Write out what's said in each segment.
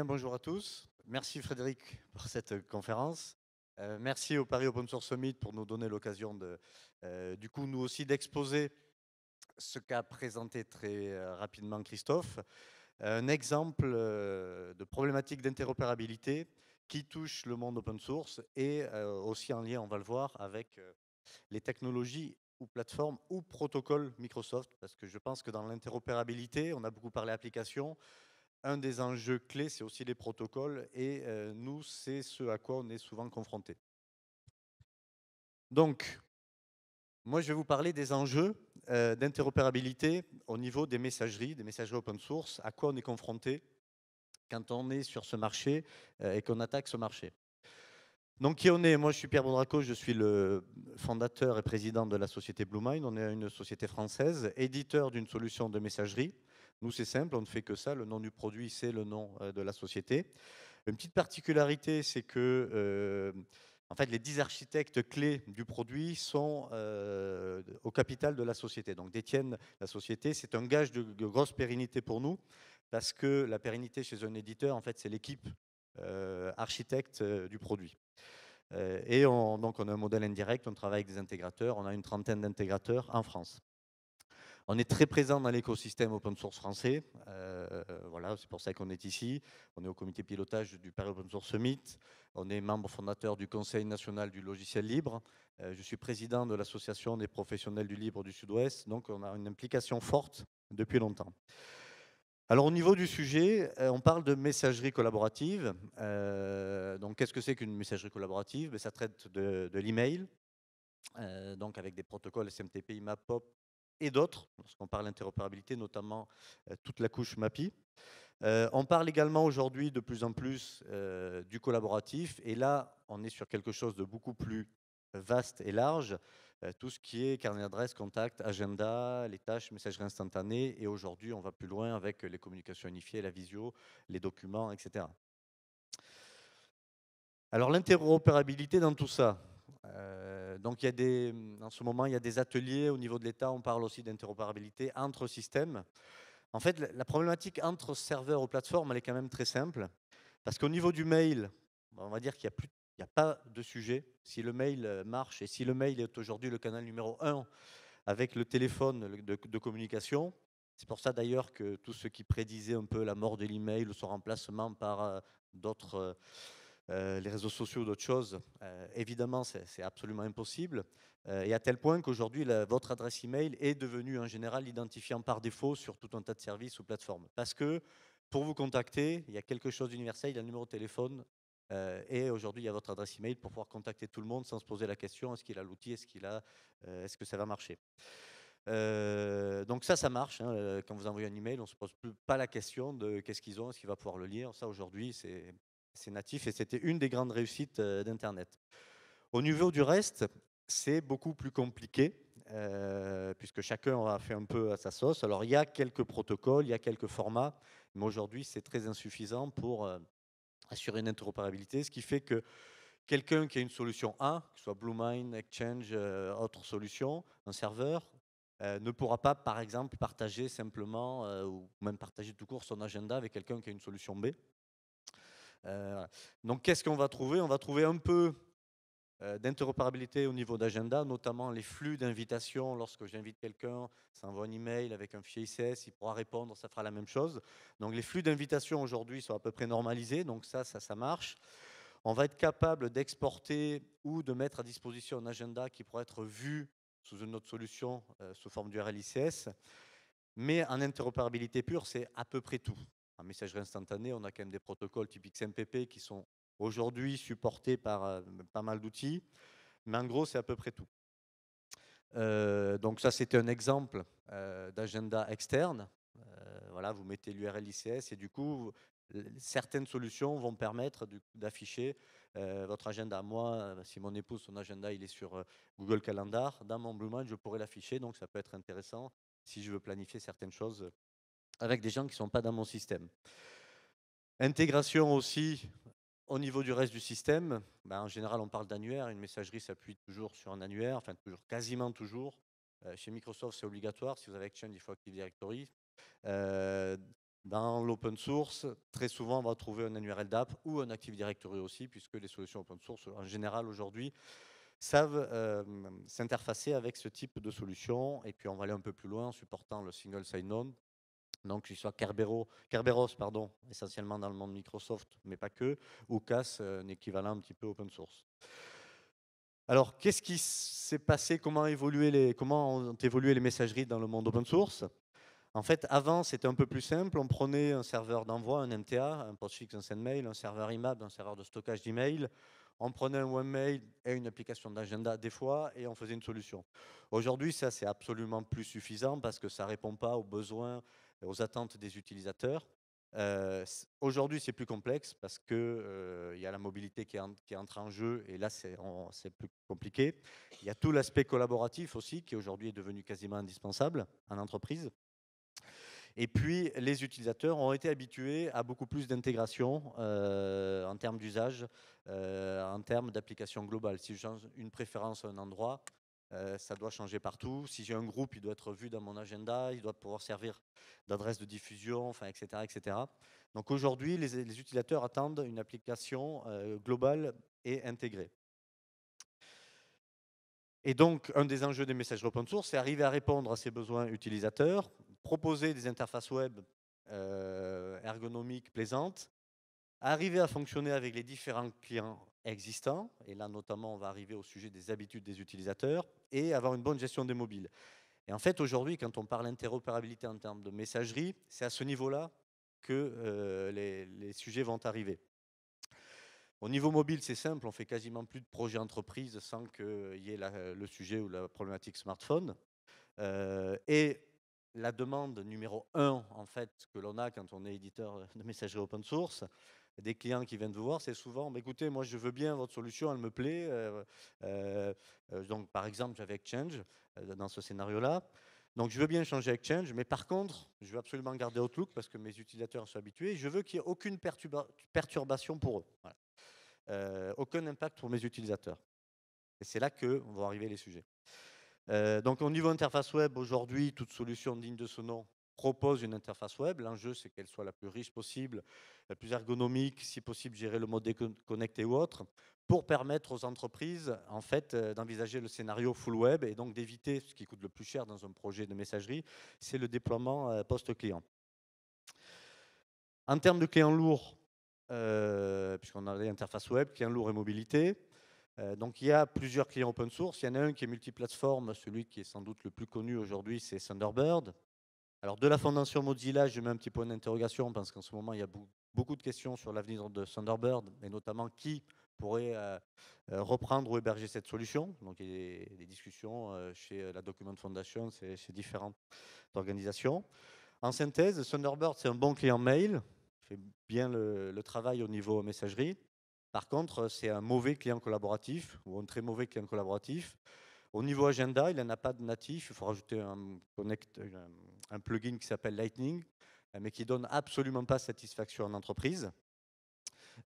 bonjour à tous. Merci Frédéric pour cette euh, conférence. Euh, merci au Paris Open Source Summit pour nous donner l'occasion, de, euh, du coup, nous aussi, d'exposer ce qu'a présenté très rapidement Christophe. Un exemple de problématique d'interopérabilité qui touche le monde open source et aussi en lien, on va le voir, avec les technologies ou plateformes ou protocoles Microsoft, parce que je pense que dans l'interopérabilité, on a beaucoup parlé application, un des enjeux clés, c'est aussi les protocoles, et euh, nous, c'est ce à quoi on est souvent confronté. Donc, moi, je vais vous parler des enjeux euh, d'interopérabilité au niveau des messageries, des messageries open source, à quoi on est confronté quand on est sur ce marché euh, et qu'on attaque ce marché. Donc, qui on est Moi, je suis Pierre Bondraco, je suis le fondateur et président de la société BlueMind. On est une société française, éditeur d'une solution de messagerie nous, c'est simple, on ne fait que ça. Le nom du produit, c'est le nom euh, de la société. Une petite particularité, c'est que euh, en fait, les 10 architectes clés du produit sont euh, au capital de la société, donc détiennent la société. C'est un gage de, grosse pérennité pour nous, parce que la pérennité chez un éditeur, en fait, c'est l'équipe architecte du produit. et donc, on a un modèle indirect, on travaille avec des intégrateurs, on a une trentaine d'intégrateurs en France. On est très présent dans l'écosystème open source français. Euh, voilà, c'est pour ça qu'on est ici. On est au comité pilotage du Paris Open Source Summit. On est membre fondateur du Conseil national du logiciel libre. Euh, je suis président de l'Association des professionnels du libre du Sud-Ouest. Donc, on a une implication forte depuis longtemps. Alors au niveau du sujet, euh, on parle de messagerie collaborative. donc qu'est-ce que c'est qu'une messagerie collaborative ben, Ça traite de, l'email, donc avec des protocoles SMTP, IMAP, POP, et d'autres, lorsqu'on parle d'interopérabilité, notamment euh, toute la couche MAPI. Euh, on parle également aujourd'hui de plus en plus euh, du collaboratif, et là, on est sur quelque chose de beaucoup plus vaste et large, tout ce qui est carnet d'adresse, contact, agenda, les tâches, messagerie instantanée, et aujourd'hui, on va plus loin avec les communications unifiées, la visio, les documents, etc. Alors l'interopérabilité dans tout ça, euh, donc, il y a des, en ce moment, il y a des ateliers au niveau de l'État. On parle aussi d'interopérabilité entre systèmes. En fait, la problématique entre serveurs ou plateformes, elle est quand même très simple. Parce qu'au niveau du mail, bah, on va dire qu'il n'y a, a, pas de sujet. Si le mail euh, marche et si le mail est aujourd'hui le canal numéro 1 avec le téléphone de, de communication, c'est pour ça d'ailleurs que tous ceux qui prédisaient un peu la mort de l'email ou son remplacement par euh, d'autres euh, les réseaux sociaux ou d'autres choses, euh, évidemment, c'est absolument impossible. Euh, et à tel point qu'aujourd'hui, votre adresse email est devenue en général l'identifiant par défaut sur tout un tas de services ou plateformes. Parce que pour vous contacter, il y a quelque chose d'universel, il y a le numéro de téléphone. et aujourd'hui, il y a votre adresse email pour pouvoir contacter tout le monde sans se poser la question est-ce qu'il a l'outil, est-ce qu'il a, est-ce que ça va marcher donc ça, ça marche. Hein, quand vous envoyez un email, on ne se pose plus pas la question de qu'est-ce qu'ils ont, est-ce qu'il va pouvoir le lire. Ça, aujourd'hui, c'est c'est natif et c'était une des grandes réussites euh, d'Internet. Au niveau du reste, c'est beaucoup plus compliqué. Euh, puisque chacun a fait un peu à sa sauce. Alors il y a quelques protocoles, il y a quelques formats, mais aujourd'hui c'est très insuffisant pour euh, assurer une interopérabilité, ce qui fait que quelqu'un qui a une solution A, que ce soit BlueMine, Exchange, autre solution, un serveur, ne pourra pas, par exemple, partager simplement, ou même partager tout court son agenda avec quelqu'un qui a une solution B. Euh, donc qu'est-ce qu'on va trouver On va trouver un peu euh, d'interopérabilité au niveau d'agenda, notamment les flux d'invitations. Lorsque j'invite quelqu'un, ça envoie un email avec un fichier ICS, il pourra répondre, ça fera la même chose. Donc les flux d'invitations aujourd'hui sont à peu près normalisés, donc ça, ça, ça marche. On va être capable d'exporter ou de mettre à disposition un agenda qui pourra être vu sous une autre solution, euh, sous forme d'URL ICS. Mais en interopérabilité pure, c'est à peu près tout en messagerie instantané, on a quand même des protocoles typiques XMPP qui sont aujourd'hui supportés par euh, pas mal d'outils. Mais en gros, c'est à peu près tout. Euh, donc ça, c'était un exemple euh, d'agenda externe. voilà, vous mettez l'URL ICS et du coup, certaines solutions vont permettre d'afficher votre agenda. Moi, si mon épouse, son agenda, il est sur Google Calendar, dans mon Bluemind, je pourrais l'afficher. Donc ça peut être intéressant si je veux planifier certaines choses avec des gens qui ne sont pas dans mon système. Intégration aussi au niveau du reste du système. Bah, en général, on parle d'annuaire. Une messagerie s'appuie toujours sur un annuaire, enfin toujours, quasiment toujours. Euh, chez Microsoft, c'est obligatoire. Si vous avez Exchange, il faut Active Directory. Euh, dans l'open source, très souvent, on va trouver un annuaire LDAP ou un Active Directory aussi, puisque les solutions open source, en général, aujourd'hui, savent euh, s'interfacer avec ce type de solution. Et puis, on va aller un peu plus loin en supportant le single sign-on, donc qu'il soit Kerberos, pardon, essentiellement dans le monde Microsoft, mais pas que, ou CAS, euh, un équivalent un petit peu open source. Alors, qu'est-ce qui s'est passé comment, les, comment ont évolué les messageries dans le monde open source En fait, avant, c'était un peu plus simple. On prenait un serveur d'envoi, un MTA, un postfix, un sendmail, un serveur IMAP, un serveur de stockage d'email. On prenait un webmail et une application d'agenda des fois et on faisait une solution. Aujourd'hui, ça, c'est absolument plus suffisant parce que ça ne répond pas aux besoins aux attentes des utilisateurs. Aujourd'hui, c'est plus complexe parce qu'il euh, y a la mobilité qui, entre en jeu et là, c'est plus compliqué. Il y a tout l'aspect collaboratif aussi qui aujourd'hui est devenu quasiment indispensable en entreprise. Et puis, les utilisateurs ont été habitués à beaucoup plus d'intégration en termes d'usage, en termes d'application globale. Si je change une préférence à un endroit, euh, ça doit changer partout. Si j'ai un groupe, il doit être vu dans mon agenda, il doit pouvoir servir d'adresse de diffusion, enfin, etc., etc. Donc aujourd'hui, les, utilisateurs attendent une application euh, globale et intégrée. Et donc, un des enjeux des messages open source, c'est arriver à répondre à ces besoins utilisateurs, proposer des interfaces web euh, ergonomiques, plaisantes, arriver à fonctionner avec les différents clients existants, et là notamment on va arriver au sujet des habitudes des utilisateurs, et avoir une bonne gestion des mobiles. Et en fait aujourd'hui quand on parle d'interopérabilité en termes de messagerie, c'est à ce niveau-là que euh, les, sujets vont arriver. Au niveau mobile, c'est simple, on fait quasiment plus de projets entreprises sans qu'il euh, y ait euh, le sujet ou la problématique smartphone. et la demande numéro un, en fait, que l'on a quand on est éditeur de messagerie open source, des clients qui viennent vous voir, c'est souvent bah, écoutez, moi je veux bien votre solution, elle me plaît. Euh, euh, euh, donc par exemple, j'avais Exchange dans ce scénario-là. Donc je veux bien changer Exchange, mais par contre, je veux absolument garder Outlook parce que mes utilisateurs sont habitués. Je veux qu'il n'y ait aucune perturbation pour eux. aucun impact pour mes utilisateurs. Et c'est là que vont arriver les sujets. donc au niveau interface web, aujourd'hui, toute solution digne de ce nom propose une interface web. L'enjeu, c'est qu'elle soit la plus riche possible, la plus ergonomique, si possible, gérer le mode déconnecté ou autre, pour permettre aux entreprises, en fait, euh, d'envisager le scénario full web et donc d'éviter ce qui coûte le plus cher dans un projet de messagerie, c'est le déploiement euh, post-client. En termes de clients lourds, euh, puisqu'on a l'interface web, clients lourds et mobilité, donc il y a plusieurs clients open source. Il y en a un qui est multiplateforme. Celui qui est sans doute le plus connu aujourd'hui, c'est Thunderbird, alors de la fondation Mozilla, je mets un petit point d'interrogation parce qu'en ce moment, il y a beaucoup de questions sur l'avenir de Thunderbird et notamment qui pourrait euh, euh, reprendre ou héberger cette solution. Donc il y a des, discussions euh, chez la Document Foundation, chez, différentes organisations. En synthèse, Thunderbird, c'est un bon client mail, fait bien le travail au niveau messagerie. Par contre, c'est un mauvais client collaboratif ou un très mauvais client collaboratif au niveau agenda, il n'y en a pas de natif. Il faut rajouter un, plugin qui s'appelle Lightning, euh, mais qui donne absolument pas satisfaction en entreprise.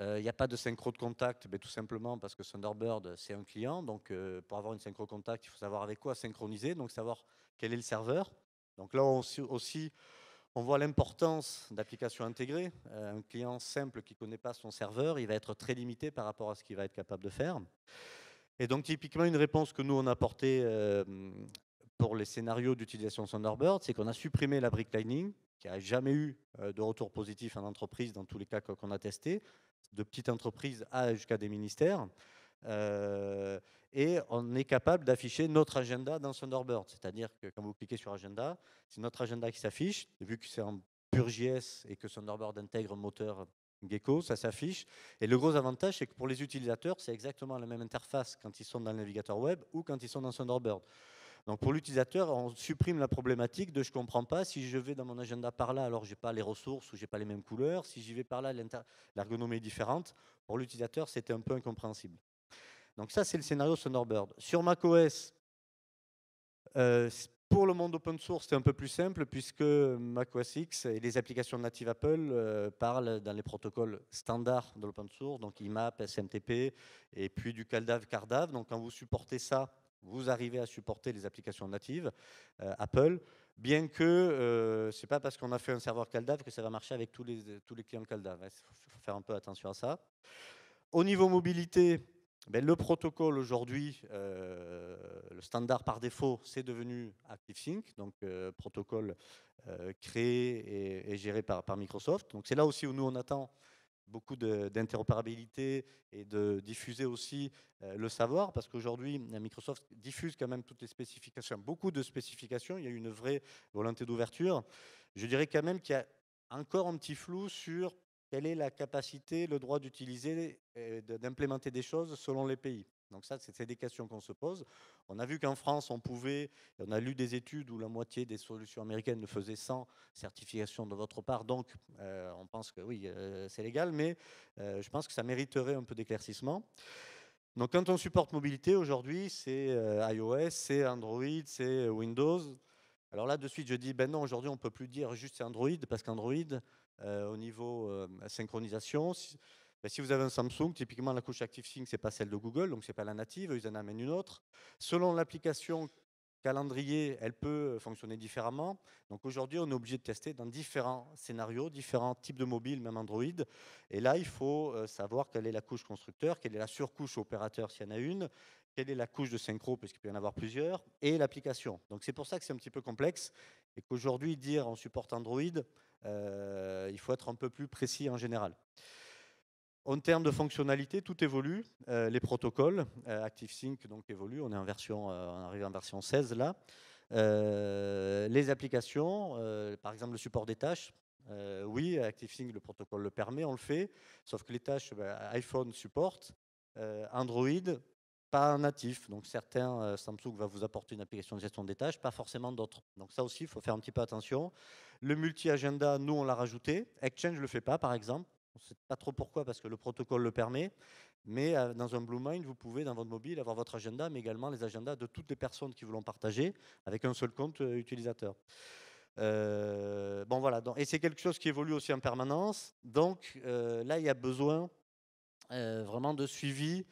Euh, il n'y a pas de synchro de contact, mais tout simplement parce que Thunderbird, c'est un client. Donc, euh, pour avoir une synchro contact, il faut savoir avec quoi synchroniser, donc savoir quel est le serveur. Donc là aussi, on voit l'importance d'applications intégrées. un client simple qui ne connaît pas son serveur, il va être très limité par rapport à ce qu'il va être capable de faire. Et donc typiquement une réponse que nous on a apportée euh, pour les scénarios d'utilisation Thunderbird, c'est qu'on a supprimé la bricklining qui n'a jamais eu euh, de retour positif en entreprise dans tous les cas qu'on a testé, de petites entreprises à jusqu'à des ministères. Euh, et on est capable d'afficher notre agenda dans Thunderbird. C'est-à-dire que quand vous cliquez sur agenda, c'est notre agenda qui s'affiche. Vu que c'est en pur JS et que Thunderbird intègre moteur Gecko, ça s'affiche. Et le gros avantage, c'est que pour les utilisateurs, c'est exactement la même interface quand ils sont dans le navigateur web ou quand ils sont dans Thunderbird. Donc pour l'utilisateur, on supprime la problématique de je ne comprends pas, si je vais dans mon agenda par là, alors je n'ai pas les ressources ou je n'ai pas les mêmes couleurs, si j'y vais par là, l'ergonomie est différente. Pour l'utilisateur, c'était un peu incompréhensible. Donc ça, c'est le scénario Thunderbird. Sur macOS, euh, pour le monde open source, c'est un peu plus simple puisque Mac OS X et les applications natives Apple euh, parlent dans les protocoles standards de l'open source, donc IMAP, SMTP, et puis du CalDAV, CarDAV. Donc quand vous supportez ça, vous arrivez à supporter les applications natives euh, Apple, bien que euh, c'est ce n'est pas parce qu'on a fait un serveur CalDAV que ça va marcher avec tous les, tous les clients CalDAV. Il hein. faut faire un peu attention à ça. Au niveau mobilité, ben, le protocole aujourd'hui, euh, le standard par défaut, c'est devenu ActiveSync, donc euh, protocole euh, créé et, géré par, par Microsoft. Donc c'est là aussi où nous on attend beaucoup d'interopérabilité et de diffuser aussi le savoir, parce qu'aujourd'hui Microsoft diffuse quand même toutes les spécifications, beaucoup de spécifications. Il y a une vraie volonté d'ouverture. Je dirais quand même qu'il y a encore un petit flou sur quelle est la capacité, le droit d'utiliser, euh, d'implémenter des choses selon les pays. Donc ça, c'est des questions qu'on se pose. On a vu qu'en France, on pouvait, on a lu des études où la moitié des solutions américaines ne faisaient sans certification de votre part. Donc, euh, on pense que oui, euh, c'est légal, mais je pense que ça mériterait un peu d'éclaircissement. Donc, quand on supporte mobilité aujourd'hui, c'est iOS, c'est Android, c'est Windows. Alors là, de suite, je dis, ben non, aujourd'hui, on ne peut plus dire juste Android, parce qu'Android, euh, au niveau euh, synchronisation, si, ben, si, vous avez un Samsung, typiquement, la couche ActiveSync, ce n'est pas celle de Google, donc ce n'est pas la native, ils en amènent une autre. Selon l'application calendrier, elle peut fonctionner différemment. Donc aujourd'hui, on est obligé de tester dans différents scénarios, différents types de mobiles, même Android. Et là, il faut euh, savoir quelle est la couche constructeur, quelle est la surcouche opérateur s'il y en a une, quelle est la couche de synchro, puisqu'il peut y en avoir plusieurs, et l'application. Donc c'est pour ça que c'est un petit peu complexe et qu'aujourd'hui, dire on supporte Android, euh, il faut être un peu plus précis en général. En termes de fonctionnalité, tout évolue. Euh, les protocoles, euh, ActiveSync donc évolue. On est en version, on arrive en version 16 là. les applications, par exemple le support des tâches. oui, ActiveSync, le protocole le permet, on le fait. Sauf que les tâches, ben, iPhone supporte, Android pas natif. Donc certains, euh, Samsung va vous apporter une application de gestion des tâches, pas forcément d'autres. Donc ça aussi, il faut faire un petit peu attention. Le multi-agenda, nous, on l'a rajouté. Exchange ne le fait pas, par exemple. On ne sait pas trop pourquoi, parce que le protocole le permet. Mais euh, dans un Blue Mind, vous pouvez, dans votre mobile, avoir votre agenda, mais également les agendas de toutes les personnes qui vous l'ont partagé, avec un seul compte euh, utilisateur. bon voilà, et c'est quelque chose qui évolue aussi en permanence. Donc là, il y a besoin vraiment de suivi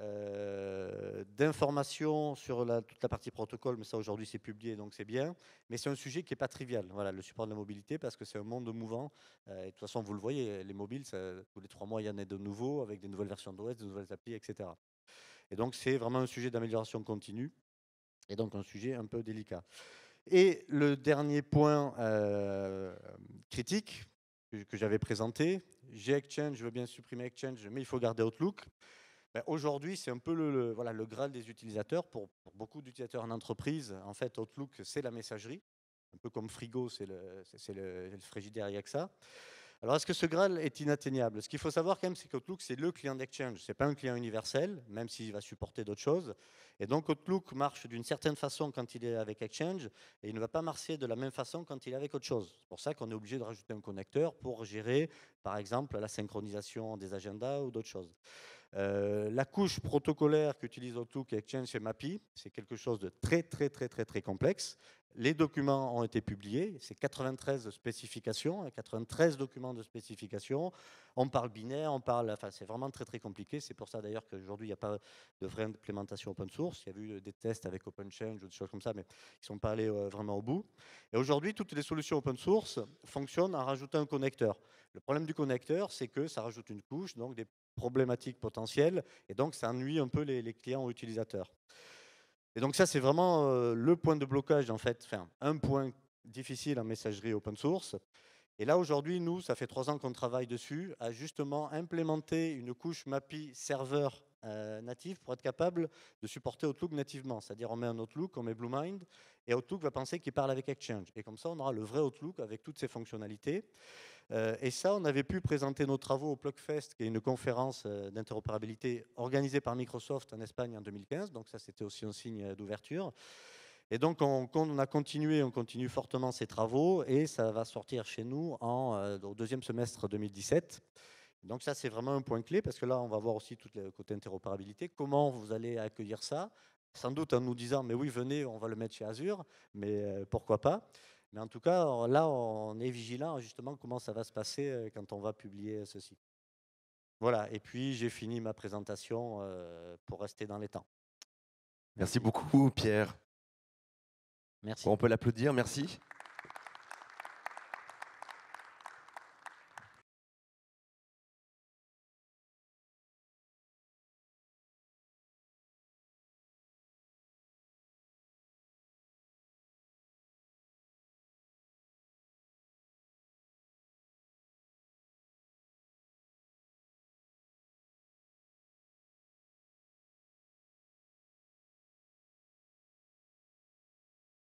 euh, d'informations sur la, toute la partie protocole, mais ça aujourd'hui c'est publié, donc c'est bien. Mais c'est un sujet qui n'est pas trivial, voilà, le support de la mobilité, parce que c'est un monde mouvant. Euh, et de toute façon, vous le voyez, les mobiles, ça, tous les trois mois, il y en a de nouveaux, avec des nouvelles versions d'OS, de nouvelles applis, etc. Et donc c'est vraiment un sujet d'amélioration continue, et donc un sujet un peu délicat. Et le dernier point euh, critique que, que j'avais présenté, j'ai Exchange, je veux bien supprimer Exchange, mais il faut garder Outlook. Ben, aujourd'hui, c'est un peu le, voilà, le graal des utilisateurs. Pour, beaucoup d'utilisateurs en entreprise, en fait, Outlook, c'est la messagerie. Un peu comme Frigo, c'est le, le, le, frigidaire ça Alors, est-ce que ce Graal est inatteignable Ce qu'il faut savoir quand même, c'est qu'Outlook, c'est le client d'Exchange. Ce n'est pas un client universel, même s'il va supporter d'autres choses. Et donc, Outlook marche d'une certaine façon quand il est avec Exchange, et il ne va pas marcher de la même façon quand il est avec autre chose. C'est pour ça qu'on est obligé de rajouter un connecteur pour gérer, par exemple, la synchronisation des agendas ou d'autres choses. Euh, la couche protocolaire qu'utilise Outlook, Exchange et MAPI, c'est quelque chose de très, très, très, très, très complexe. Les documents ont été publiés, c'est 93 spécifications, 93 hein, documents de spécifications. On parle binaire, on parle, enfin c'est vraiment très très compliqué. C'est pour ça d'ailleurs qu'aujourd'hui il n'y a pas de vraie implémentation open source. Il y a eu des tests avec OpenChange ou des choses comme ça, mais ils ne sont pas allés euh, vraiment au bout. Et aujourd'hui, toutes les solutions open source fonctionnent en rajoutant un connecteur. Le problème du connecteur, c'est que ça rajoute une couche, donc des problématiques potentielles, et donc ça ennuie un peu les, clients ou utilisateurs. Et donc ça, c'est vraiment euh, le point de blocage, en fait, enfin, un point difficile en messagerie open source. Et là, aujourd'hui, nous, ça fait trois ans qu'on travaille dessus, à justement implémenter une couche MAPI serveur euh, native pour être capable de supporter Outlook nativement. C'est-à-dire, on met un Outlook, on met BlueMind, et Outlook va penser qu'il parle avec Exchange. Et comme ça, on aura le vrai Outlook avec toutes ses fonctionnalités. Euh, et ça, on avait pu présenter nos travaux au Plugfest, qui est une conférence euh, d'interopérabilité organisée par Microsoft en Espagne en 2015. Donc ça, c'était aussi un signe euh, d'ouverture. Et donc, on, a continué, on continue fortement ces travaux, et ça va sortir chez nous en, au deuxième semestre 2017. Donc ça, c'est vraiment un point clé, parce que là, on va voir aussi tout le côté interopérabilité, comment vous allez accueillir ça, sans doute en nous disant, mais oui, venez, on va le mettre chez Azure, mais pourquoi pas mais en tout cas, là, on est vigilant justement comment ça va se passer euh, quand on va publier ceci. Voilà, et puis j'ai fini ma présentation euh, pour rester dans les temps. Merci beaucoup, Pierre. Merci. on peut l'applaudir, merci.